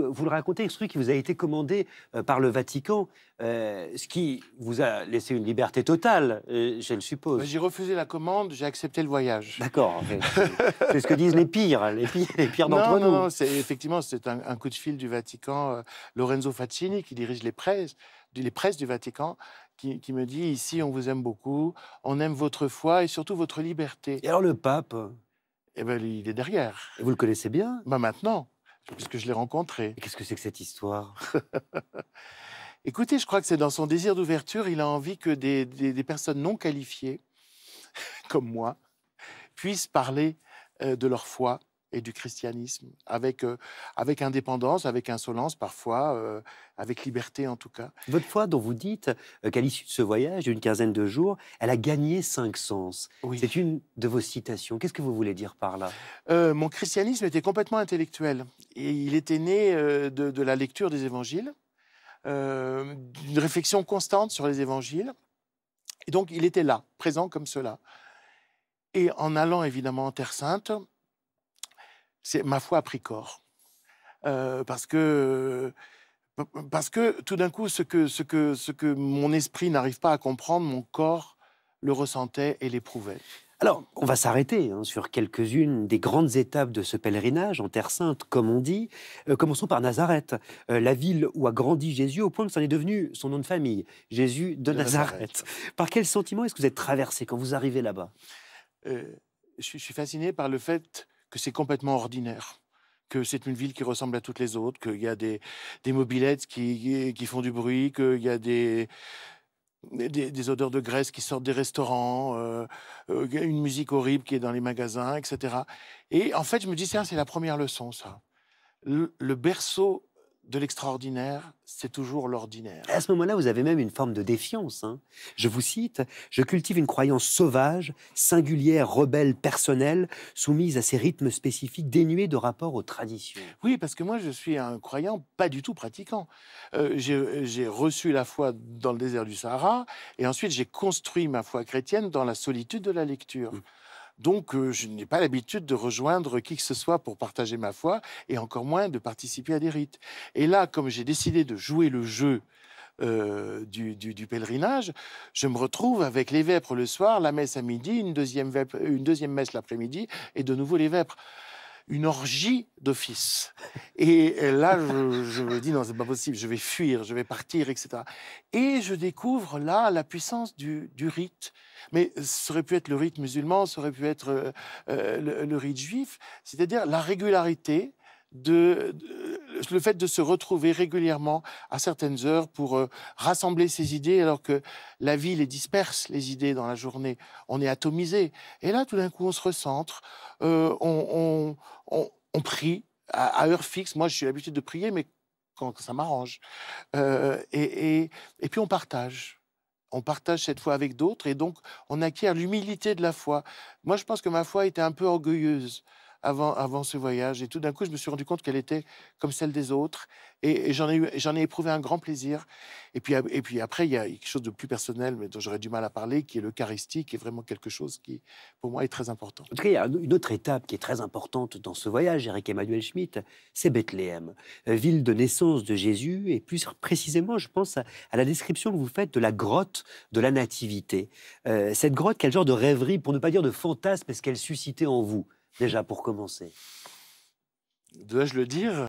Euh, vous le racontez, ce truc qui vous a été commandé euh, par le Vatican, euh, ce qui vous a laissé une liberté totale, je le suppose. J'ai refusé la commande, j'ai accepté le voyage. D'accord. c'est ce que disent les pires, les pires, pires d'entre nous. Non, non, effectivement, c'est un, coup de fil du Vatican. Lorenzo Faccini, qui dirige les presses, les presses du Vatican, qui, me dit ici, on vous aime beaucoup, on aime votre foi et surtout votre liberté. Et alors le pape eh ben, il est derrière. vous le connaissez bien ben, maintenant puisque je l'ai rencontré. Qu'est-ce que c'est que cette histoire Écoutez, je crois que c'est dans son désir d'ouverture, il a envie que des, personnes non qualifiées, comme moi, puissent parler euh, de leur foi et du christianisme, avec, euh, avec indépendance, avec insolence parfois, euh, avec liberté en tout cas. Votre foi, dont vous dites euh, qu'à l'issue de ce voyage d'une quinzaine de jours, elle a gagné cinq sens. C'est une de vos citations. Qu'est-ce que vous voulez dire par là Mon christianisme était complètement intellectuel. Et il était né de, de, la lecture des évangiles, d'une réflexion constante sur les évangiles. Et donc, il était là, présent comme cela. Et en allant évidemment en Terre Sainte, c'est ma foi a pris corps. Euh, parce que euh, parce que tout d'un coup, ce que, ce, que, ce que mon esprit n'arrive pas à comprendre, mon corps le ressentait et l'éprouvait. Alors, on va s'arrêter hein, sur quelques-unes des grandes étapes de ce pèlerinage en Terre Sainte, comme on dit. Euh, commençons par Nazareth, la ville où a grandi Jésus, au point que ça en est devenu son nom de famille, Jésus de, Nazareth. Par quel sentiment est-ce que vous êtes traversé quand vous arrivez là-bas je, suis fasciné par le fait que c'est complètement ordinaire que c'est une ville qui ressemble à toutes les autres, qu'il y a des, des mobilettes qui, qui font du bruit, qu'il y a des, des, odeurs de graisse qui sortent des restaurants, euh, euh, une musique horrible qui est dans les magasins, etc. Et en fait, je me dis, c'est la première leçon, ça. le berceau de l'extraordinaire, c'est toujours l'ordinaire. À ce moment-là, vous avez même une forme de défiance. Hein. Je vous cite, je cultive une croyance sauvage, singulière, rebelle, personnelle, soumise à ces rythmes spécifiques, dénués de rapport aux traditions. Oui, parce que moi, je suis un croyant pas du tout pratiquant. Euh, j'ai reçu la foi dans le désert du Sahara, et ensuite j'ai construit ma foi chrétienne dans la solitude de la lecture. Hum. Donc, euh, je n'ai pas l'habitude de rejoindre qui que ce soit pour partager ma foi et encore moins de participer à des rites. Et là, comme j'ai décidé de jouer le jeu euh, du, pèlerinage, je me retrouve avec les vêpres le soir, la messe à midi, une deuxième messe l'après-midi et de nouveau les vêpres une orgie d'office. Et là, je, me dis, non, c'est pas possible, je vais fuir, je vais partir, etc. Et je découvre là la puissance du, rite. Mais ça aurait pu être le rite musulman, ça aurait pu être euh, euh, le, rite juif, c'est-à-dire la régularité de le fait de se retrouver régulièrement à certaines heures pour euh, rassembler ses idées, alors que la vie les disperse, les idées dans la journée. On est atomisé. Et là, tout d'un coup, on se recentre, euh, on, on, prie à, heure fixe. Moi, je suis l'habitude de prier, mais quand ça m'arrange. Euh, et, et, et, puis on partage. On partage cette foi avec d'autres et donc on acquiert l'humilité de la foi. Moi, je pense que ma foi était un peu orgueilleuse avant, avant ce voyage. Et tout d'un coup, je me suis rendu compte qu'elle était comme celle des autres. Et, j'en ai, ai, éprouvé un grand plaisir. Et puis, et puis après, il y a quelque chose de plus personnel, mais dont j'aurais du mal à parler, qui est l'Eucharistie, qui est vraiment quelque chose qui, pour moi, est très important. En tout cas, il y a une autre étape qui est très importante dans ce voyage, Eric Emmanuel Schmitt, c'est Bethléem, euh, ville de naissance de Jésus, et plus précisément, je pense à, la description que vous faites de la grotte de la Nativité. Euh, cette grotte, quel genre de rêverie, pour ne pas dire de fantasme, est-ce qu'elle suscitait en vous déjà pour commencer Dois-je le dire